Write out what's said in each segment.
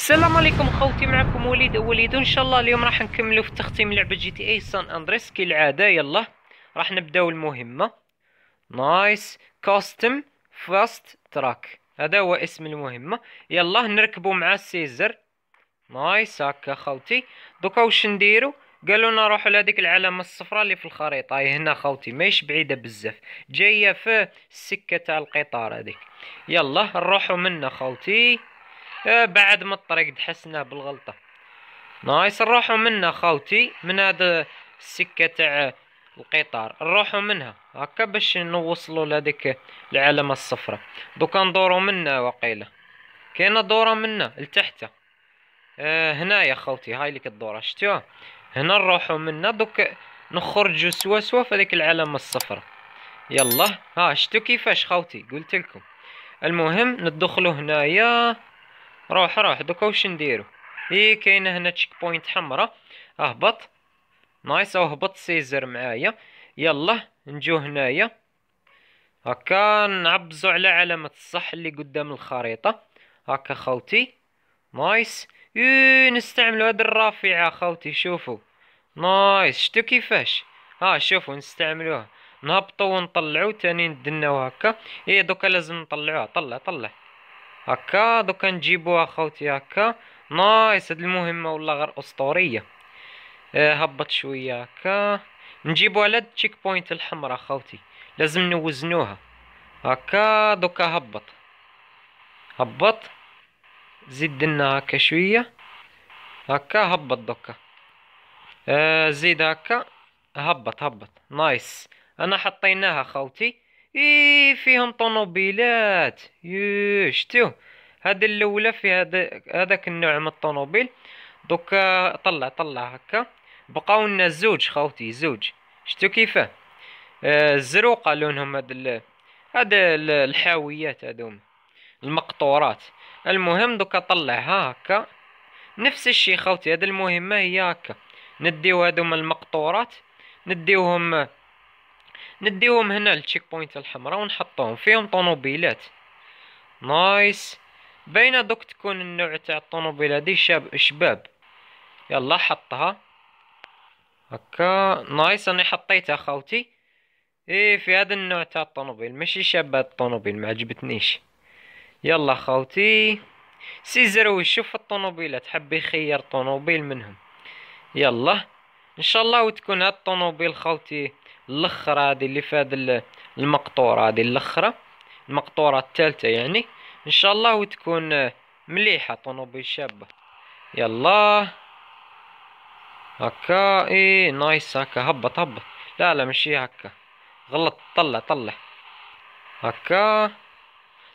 السلام عليكم خوتي معكم وليد وليد ان شاء الله اليوم راح نكملو في تختيم لعبه جي تي اي سان اندريس كالعاده يلا راح نبداو المهمه نايس كاستم فاست تراك هذا هو اسم المهمه يلا نركبو مع سيزر نايس هكا خوتي دوكا واش نديرو قالوا لنا نروحوا لهذيك العلامه الصفراء اللي في الخريطه هي إيه، هنا خوتي ماهيش بعيده بزاف جايه في السكه تاع القطار هذيك يلا نروحوا منا خوتي إيه، بعد ما الطريق تحسناه بالغلطة نايس نروحو منها خاوتي من هذا السكة تاع القطار نروحو منها هكا باش نوصلو لهاديك العلامة الصفراء دوكا ندورو منها وقيلة كاينة دورة منها لتحت آه هنايا خوتي هاي ليك الدورة شتوها هنا نروحو منها دوك نخرجو سوا سوا في هذيك العلامة الصفراء يلا ها شتو كيفاش خوتي قلت لكم المهم ندخلو هنايا روح روح دوكا واش نديرو اي كاينه هنا تشيك بوينت حمراء اهبط نايس اهبط سيزر معايا يلا نجو هنايا هكا نعبزو على علامة الصح اللي قدام الخريطة هكا خوتي نايس ايه نستعملو هاد الرافعة خوتي شوفو نايس شتو كيفاش ها آه شوفو نستعملوها نهبطو ونطلعو تاني ندناو هكا ايه دوكا لازم نطلعوها طلع طلع هكا دوكا نجيبوها خوتي هكا نايس هاد المهمة والله غير اسطورية آه هبط شوية هكا نجيبوها على التشيك بوينت الحمراء خوتي لازم نوزنوها هكا دوكا هبط هبط زيد لنا هكا شوية هكا هبط دوكا آه زيد هكا هبط هبط نايس انا حطيناها خوتي اي فيهم طنوبيلات يو شتو هاد الاولى في هذاك هذاك النوع من الطنوبيل دوكا طلع طلع هكا بقاو لنا زوج خوتي زوج شتو كيفاه آه الزروقه لونهم هاد ال... هاد الحاويات هادوم المقطورات المهم دوكا طلعها هكا نفس الشي خوتي هاد المهمه هي هكا نديو هادوم المقطورات نديوهم نديهم هنا للتشيك بوينت الحمراء ونحطوهم فيهم طوموبيلات نايس باينه دوك تكون النوع تاع الطوموبيل هادي شاب شباب يلا حطها هكا نايس انا حطيتها خوتي ايه في هذا النوع تاع الطوموبيل ماشي شابه الطوموبيل ما عجبتنيش يلا خوتي سي زيرو شوف الطوموبيلات حب يخير طوموبيل منهم يلا ان شاء الله وتكون هاد الطوموبيل خوتي الاخرى هذه اللي في هذه المقطوره هذه الاخرى المقطوره الثالثه يعني ان شاء الله وتكون مليحه طوموبيل شابه يلا هكا اي نايس هكا هبط هبط لا لا ماشي هكا غلط طلع طلع هكا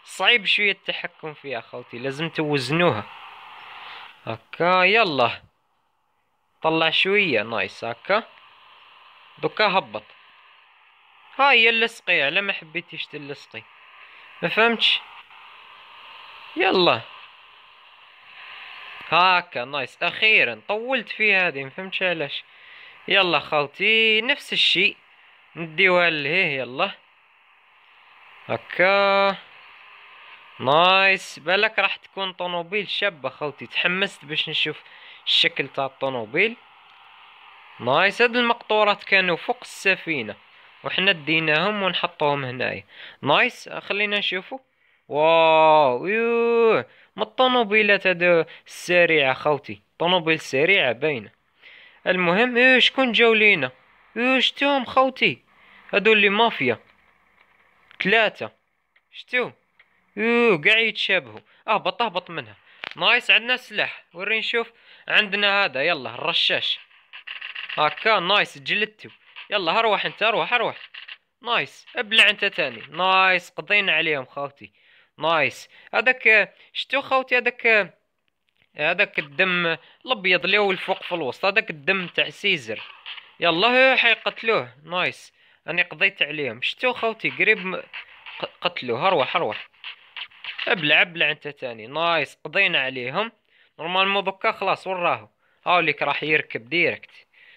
صعيب شويه التحكم فيها خوتي لازم توزنوها هكا يلا طلع شويه نايس هكا دوكا هبط هاي اللصقي على ما حبيتيش تلصقي ما فهمتش يلا هاكا نايس اخيرا طولت في هذه ما فهمتش علاش يلا خاوتي نفس الشيء نديوها لهيه يلا هاكا نايس بالك راح تكون طنوبيل شابه خاوتي تحمست باش نشوف الشكل تاع الطنوبيل نايس هاد المقطورات كانوا فوق السفينه وحنا ديناهم ونحطوهم هنايا نايس خلينا نشوفو واو يوه ما الطوموبيلات هادو السريعة خوتي طوموبيل سريعة باينة المهم ايه شكون جاو لينا ايه شتوهم خوتي هادو اللي مافيا ثلاثة شتو ايه قاع يتشابهو اهبط اهبط منها نايس عندنا سلاح وري نشوف عندنا هذا يلا الرشاش هكا نايس جلدتو يلا اروح انت اروح اروح نايس ابلع انت تاني نايس قضينا عليهم خوتي نايس هذاك شتو خوتي هذاك هذاك الدم الابيض اللي هو الفوق في الوسط هذاك الدم تاع سيزر يلا حيقتلوه نايس راني قضيت عليهم شتو خوتي قريب قتلوه اروح اروح ابلع ابلع انت تاني نايس قضينا عليهم نورمالمون دوكا خلاص وراهو هاوليك راح يركب ديركت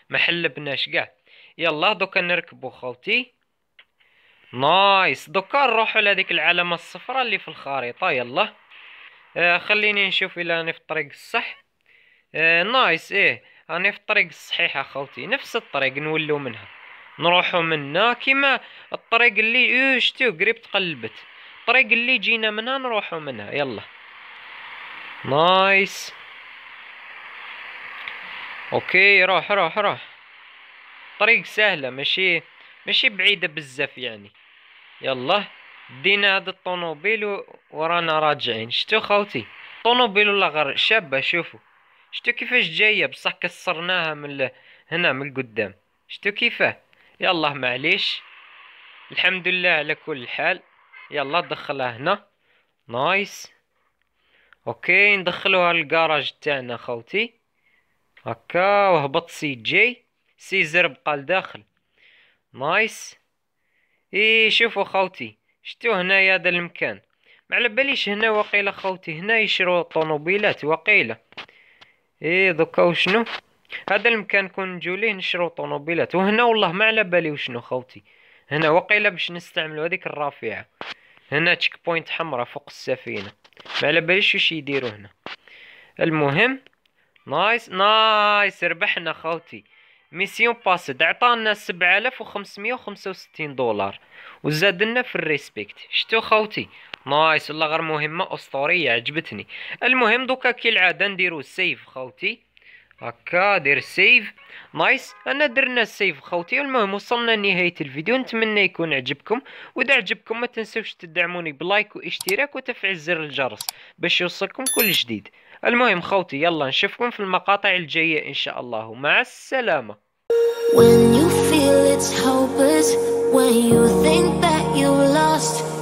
ما حلبناش قاع يلا دوكا نركبو خوتي نايس دوكا نروحو لهاديك العلامة الصفراء اللي في الخريطة يلا آه خليني نشوف الا راني في الطريق الصح آه نايس ايه راني في الطريق الصحيح اخوتي نفس الطريق نولو منها نروحو منا كيما الطريق اللي اه شتو قريب تقلبت الطريق اللي جينا منها نروحو منها يلا نايس اوكي روح روح روح الطريق سهلة ماشي ماشي بعيدة بزاف يعني يلا دينا هاد الطونوبيل ورانا راجعين شتو خوتي طونوبيل ولا غير شابة شوفوا شتو كيفاش جاية بصح كسرناها من ال... هنا من القدام شتو كيفاه يلا معليش الحمد لله على كل حال يلا دخلها هنا نايس اوكي ندخلوها للكراج تاعنا خوتي هكا وهبط سي جي سيزر بقى لداخل نايس اي شوفوا خوتي شتو هنايا هذا المكان ما على باليش هنا وقيله خوتي هنا يشرو الطوموبيلات وقيله اي دوكا وشنو هذا المكان كون نجو ليه نشرو طوموبيلات وهنا والله ما على بالي وشنو خوتي هنا وقيله باش نستعملو هذيك الرافعه هنا تشيك بوينت حمراء فوق السفينه ما على باليش واش يديروا هنا المهم نايس نايس ربحنا خوتي ميسيون باسد عطانا 7565 دولار وزادنا في الريسبكت شتو خوتي نايس والله غير مهمه اسطوريه عجبتني المهم دوكا كي العاده نديرو سيف خوتي هكا دير سيف نايس انا درنا سيف خوتي المهم وصلنا لنهايه الفيديو نتمنى يكون عجبكم واذا عجبكم ما تنسوش تدعموني بلايك واشتراك وتفعيل زر الجرس باش يوصلكم كل جديد المهم خوتي يلا نشوفكم في المقاطع الجاية إن شاء الله مع السلامة When you feel it's hopeless When you think that lost